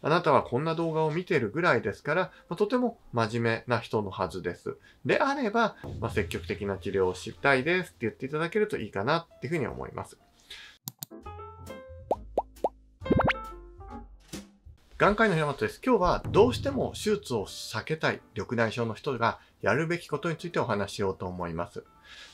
あなたはこんな動画を見ているぐらいですから、まとても真面目な人のはずです。であれば、まあ、積極的な治療をしたいですって言っていただけるといいかなっていうふうに思います。眼科医の平本です。今日はどうしても手術を避けたい緑内障の人がやるべきことについてお話ししようと思います。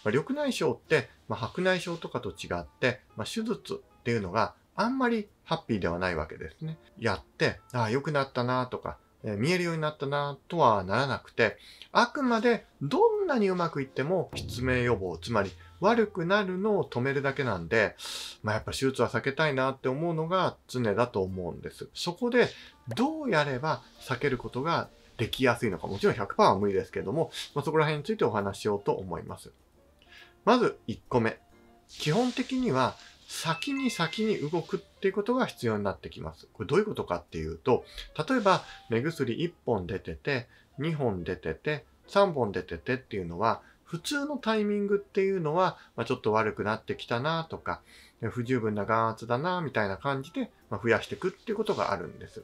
まあ、緑内障って、まあ、白内障とかと違って、まあ、手術っていうのがあんまりハッピーではないわけですね。やって、ああ、良くなったなとか、え見えるようになったなとはならなくて、あくまでどんなにうまくいっても失明予防、つまり悪くなるのを止めるだけなんで、まあ、やっぱ手術は避けたいなって思うのが常だと思うんです。そこでどうやれば避けることができやすいのか、もちろん100%は無理ですけども、まあ、そこら辺についてお話ししようと思います。まず1個目。基本的には先に先に動くっていうことが必要になってきます。これどういうことかっていうと、例えば目薬1本出てて、2本出てて、3本出ててっていうのは、普通のタイミングっていうのは、まあ、ちょっと悪くなってきたなとか、不十分な眼圧だなみたいな感じで、ま増やしていくっていうことがあるんです。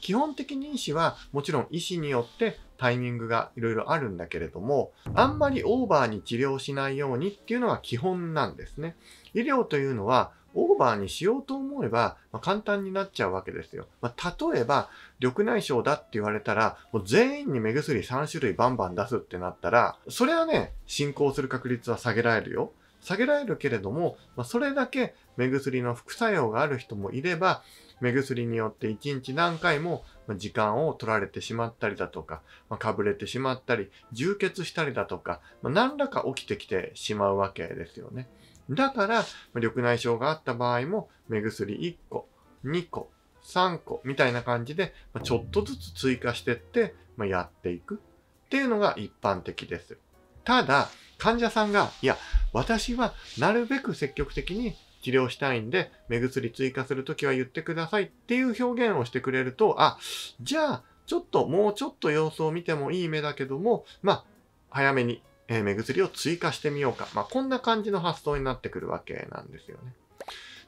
基本的に医師はもちろん医師によってタイミングがいろいろあるんだけれども、あんまりオーバーに治療しないようにっていうのが基本なんですね。医療というのはオーバーにしようと思えば、まあ、簡単になっちゃうわけですよ。まあ、例えば、緑内障だって言われたら、もう全員に目薬3種類バンバン出すってなったら、それはね、進行する確率は下げられるよ。下げられるけれども、まあ、それだけ目薬の副作用がある人もいれば、目薬によって1日何回も時間を取られてしまったりだとか、まあ、かぶれてしまったり、充血したりだとか、まあ、何らか起きてきてしまうわけですよね。だから、緑内障があった場合も、目薬1個、2個、3個みたいな感じで、ちょっとずつ追加してって、まあ、やっていくっていうのが一般的です。ただ、患者さんが、いや、私はなるべく積極的に治療したいんで、目薬追加するときは言ってくださいっていう表現をしてくれると、あ、じゃあ、ちょっともうちょっと様子を見てもいい目だけども、まあ、早めに、え目薬を追加してみようか。まあ、こんな感じの発想になってくるわけなんですよね。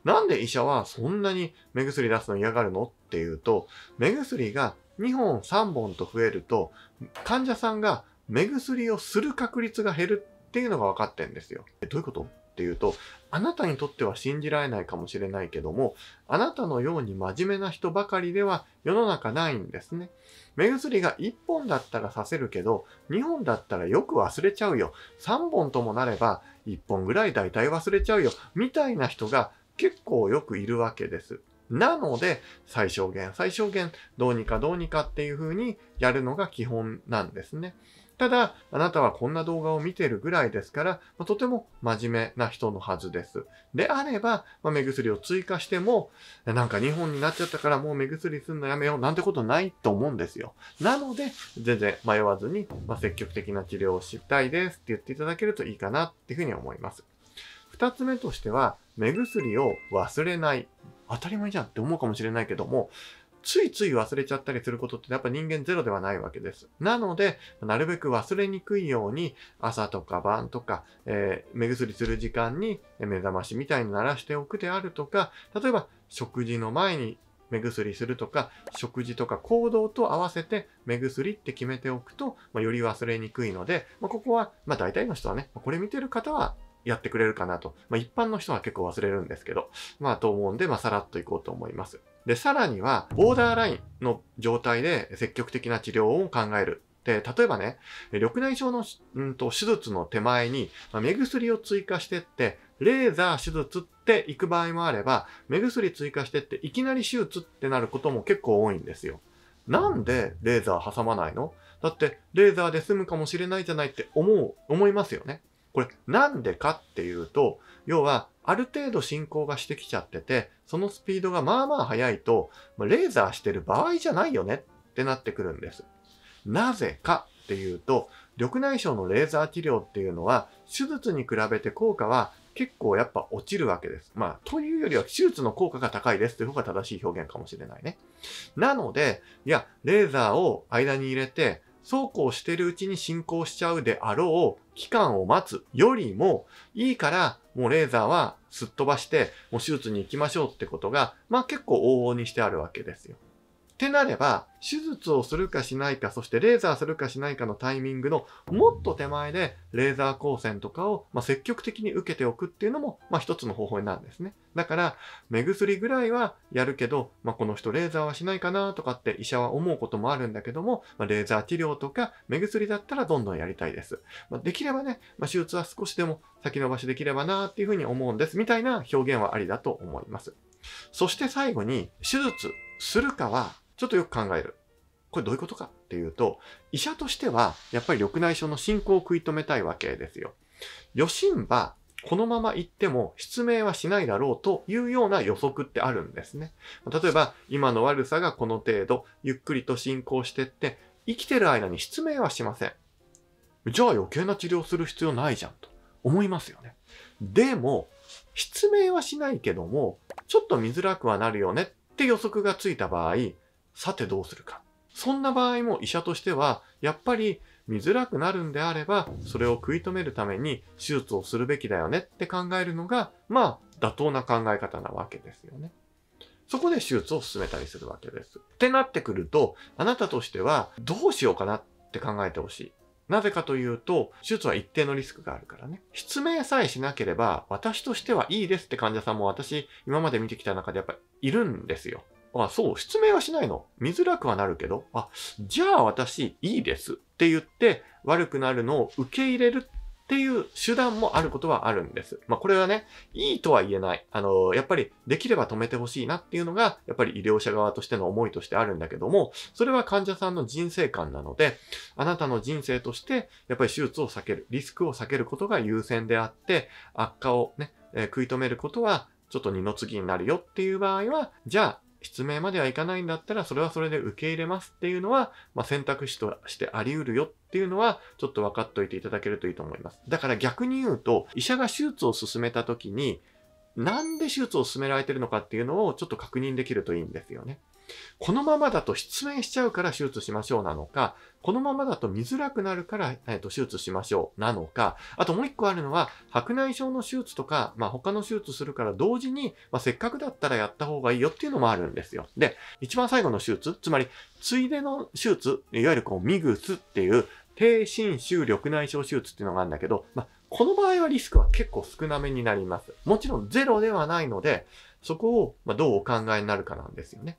なんで医者はそんなに目薬出すの嫌がるのっていうと、目薬が2本3本と増えると、患者さんが目薬をする確率が減るっていうのが分かってんですよ。どういうことっていうと、あなたにとっては信じられないかもしれないけども、あなたのように真面目な人ばかりでは世の中ないんですね。目薬が1本だったらさせるけど、2本だったらよく忘れちゃうよ。3本ともなれば1本ぐらい大体忘れちゃうよ。みたいな人が結構よくいるわけです。なので、最小限、最小限、どうにかどうにかっていう風にやるのが基本なんですね。ただ、あなたはこんな動画を見てるぐらいですから、まとても真面目な人のはずです。であれば、ま目薬を追加しても、なんか2本になっちゃったからもう目薬すんのやめようなんてことないと思うんですよ。なので、全然迷わずに、ま積極的な治療をしたいですって言っていただけるといいかなっていうふうに思います。2つ目としては、目薬を忘れない。当たり前じゃんって思うかもしれないけども、ついつい忘れちゃったりすることってやっぱ人間ゼロではないわけです。なので、なるべく忘れにくいように朝とか晩とか、えー、目薬する時間に目覚ましみたいに鳴らしておくであるとか、例えば食事の前に目薬するとか、食事とか行動と合わせて目薬って決めておくと、まあ、より忘れにくいので、まあ、ここは、まあ大体の人はね、これ見てる方はやってくれるかなと。まあ、一般の人は結構忘れるんですけど、まあ、と思うんで、まあ、さらっといこうと思います。で、さらには、ボーダーラインの状態で積極的な治療を考える。で、例えばね、緑内障の、うんと、手術の手前に、ま目薬を追加してって、レーザー手術って行く場合もあれば、目薬追加してって、いきなり手術ってなることも結構多いんですよ。なんでレーザー挟まないのだって、レーザーで済むかもしれないじゃないって思う、思いますよね。これなんでかっていうと、要はある程度進行がしてきちゃってて、そのスピードがまあまあ速いと、レーザーしてる場合じゃないよねってなってくるんです。なぜかっていうと、緑内障のレーザー治療っていうのは、手術に比べて効果は結構やっぱ落ちるわけです。まあ、というよりは手術の効果が高いですという方が正しい表現かもしれないね。なので、いや、レーザーを間に入れて、そうこうしてるうちに進行しちゃうであろう期間を待つよりも、いいから、もうレーザーはすっ飛ばして、もう手術に行きましょうってことが、まあ結構往々にしてあるわけですよ。ってなれば、手術をするかしないか、そしてレーザーするかしないかのタイミングのもっと手前でレーザー光線とかを、ま積極的に受けておくっていうのも、まあ一つの方法になるんですね。だから、目薬ぐらいはやるけど、まあ、この人レーザーはしないかなとかって医者は思うこともあるんだけども、まあ、レーザー治療とか目薬だったらどんどんやりたいです。まあ、できればね、ま手術は少しでも先延ばしできればなっていうふうに思うんです。みたいな表現はありだと思います。そして最後に、手術するかは、ちょっとよく考える。これどういうことかっていうと、医者としては、やっぱり緑内障の進行を食い止めたいわけですよ。余震波このまま行っても失明はしないだろうというような予測ってあるんですね。例えば、今の悪さがこの程度、ゆっくりと進行してって、生きてる間に失明はしません。じゃあ余計な治療する必要ないじゃんと思いますよね。でも、失明はしないけども、ちょっと見づらくはなるよねって予測がついた場合、さてどうするか。そんな場合も医者としては、やっぱり見づらくなるんであれば、それを食い止めるために手術をするべきだよねって考えるのが、まあ、妥当な考え方なわけですよね。そこで手術を進めたりするわけです。ってなってくると、あなたとしてはどうしようかなって考えてほしい。なぜかというと、手術は一定のリスクがあるからね。失明さえしなければ、私としてはいいですって患者さんも私、今まで見てきた中でやっぱいるんですよ。あ、そう、失明はしないの。見づらくはなるけど、あ、じゃあ私いいですって言って悪くなるのを受け入れるっていう手段もあることはあるんです。まあこれはね、いいとは言えない。あの、やっぱりできれば止めてほしいなっていうのが、やっぱり医療者側としての思いとしてあるんだけども、それは患者さんの人生観なので、あなたの人生として、やっぱり手術を避ける、リスクを避けることが優先であって、悪化をね、えー、食い止めることはちょっと二の次になるよっていう場合は、じゃあ失明まではいかないんだったら、それはそれで受け入れますっていうのは、まあ、選択肢としてあり得るよっていうのは、ちょっと分かっておいていただけるといいと思います。だから逆に言うと、医者が手術を進めた時に、なんで手術を進められてるのかっていうのをちょっと確認できるといいんですよね。このままだと失明しちゃうから手術しましょうなのか、このままだと見づらくなるから、えっと手術しましょうなのか、あともう一個あるのは、白内障の手術とか、まあ、他の手術するから同時に、まあ、せっかくだったらやった方がいいよっていうのもあるんですよ。で、一番最後の手術、つまり、ついでの手術、いわゆるこう、ミグスっていう、低侵襲緑内障手術っていうのがあるんだけど、まあ、この場合はリスクは結構少なめになります。もちろんゼロではないので、そこをどうお考えになるかなんですよね。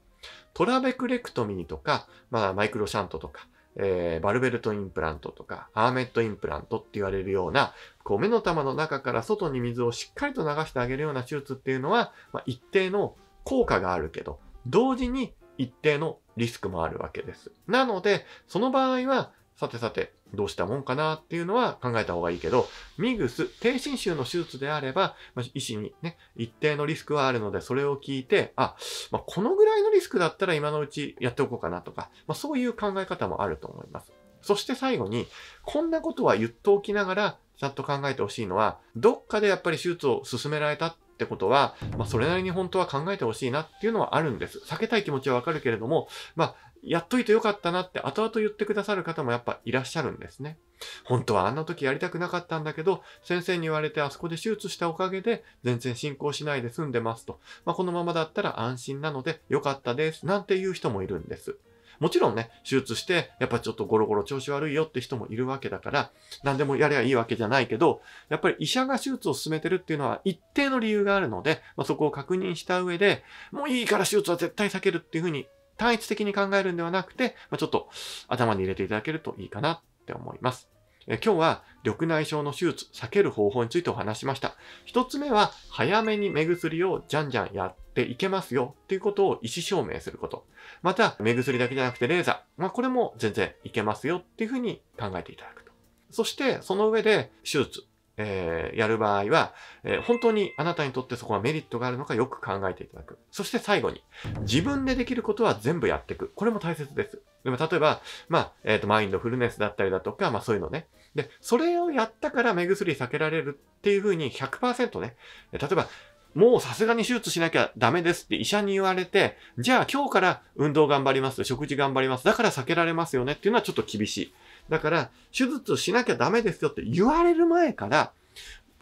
トラベクレクトミーとか、まあ、マイクロシャントとか、えー、バルベルトインプラントとか、アーメットインプラントって言われるような、こう目の玉の中から外に水をしっかりと流してあげるような手術っていうのは、まあ、一定の効果があるけど、同時に一定のリスクもあるわけです。なので、その場合は、さてさて、どうしたもんかなっていうのは考えた方がいいけど、ミグス、低侵襲の手術であれば、まあ、医師にね、一定のリスクはあるので、それを聞いて、あ、まあ、このぐらいのリスクだったら今のうちやっておこうかなとか、まあ、そういう考え方もあると思います。そして最後に、こんなことは言っておきながら、ちゃんと考えてほしいのは、どっかでやっぱり手術を進められたってことは、まあ、それなりに本当は考えてほしいなっていうのはあるんです。避けたい気持ちはわかるけれども、まあ、やっといてよかったなって後々言ってくださる方もやっぱいらっしゃるんですね。本当はあんな時やりたくなかったんだけど、先生に言われてあそこで手術したおかげで全然進行しないで済んでますと。まあ、このままだったら安心なので良かったですなんていう人もいるんです。もちろんね、手術して、やっぱちょっとゴロゴロ調子悪いよって人もいるわけだから、何でもやればいいわけじゃないけど、やっぱり医者が手術を進めてるっていうのは一定の理由があるので、まあ、そこを確認した上で、もういいから手術は絶対避けるっていうふうに単一的に考えるんではなくて、まちょっと頭に入れていただけるといいかなって思います。え今日は緑内障の手術、避ける方法についてお話しました。一つ目は、早めに目薬をじゃんじゃんやっていけますよっていうことを意思証明すること。また、目薬だけじゃなくてレーザー。まあ、これも全然いけますよっていうふうに考えていただくと。そして、その上で、手術、えー、やる場合は、えー、本当にあなたにとってそこはメリットがあるのかよく考えていただく。そして最後に、自分でできることは全部やっていく。これも大切です。でも例えば、まあ、えっ、ー、と、マインドフルネスだったりだとか、まあそういうのね。で、それをやったから目薬避けられるっていうふうに100%ね。例えば、もうさすがに手術しなきゃダメですって医者に言われて、じゃあ今日から運動頑張ります、食事頑張ります、だから避けられますよねっていうのはちょっと厳しい。だから、手術をしなきゃダメですよって言われる前から、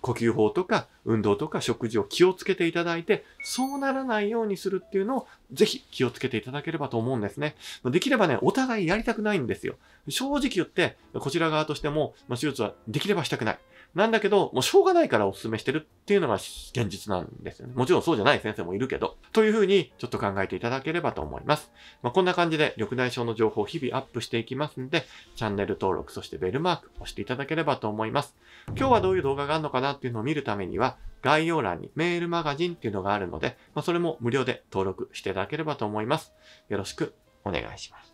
呼吸法とか運動とか食事を気をつけていただいて、そうならないようにするっていうのをぜひ気をつけていただければと思うんですね。できればね、お互いやりたくないんですよ。正直言って、こちら側としても、まあ、手術はできればしたくない。なんだけど、もうしょうがないからお勧めしてるっていうのが現実なんですよね。もちろんそうじゃない先生もいるけど。というふうに、ちょっと考えていただければと思います。まあ、こんな感じで、緑内障の情報を日々アップしていきますんで、チャンネル登録、そしてベルマーク押していただければと思います。今日はどういう動画があるのかなっていうのを見るためには、概要欄にメールマガジンっていうのがあるので、まあ、それも無料で登録していただければと思います。よろしくお願いします。